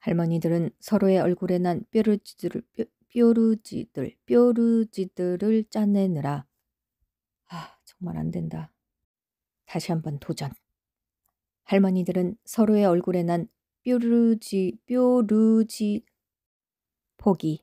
할머니들은 서로의 얼굴에 난 뾰루지들, 뾰, 뾰루지들, 뾰루지들을 짜내느라 아, 정말 안 된다. 다시 한번 도전. 할머니들은 서로의 얼굴에 난 뾰루지, 뾰루지, 포기.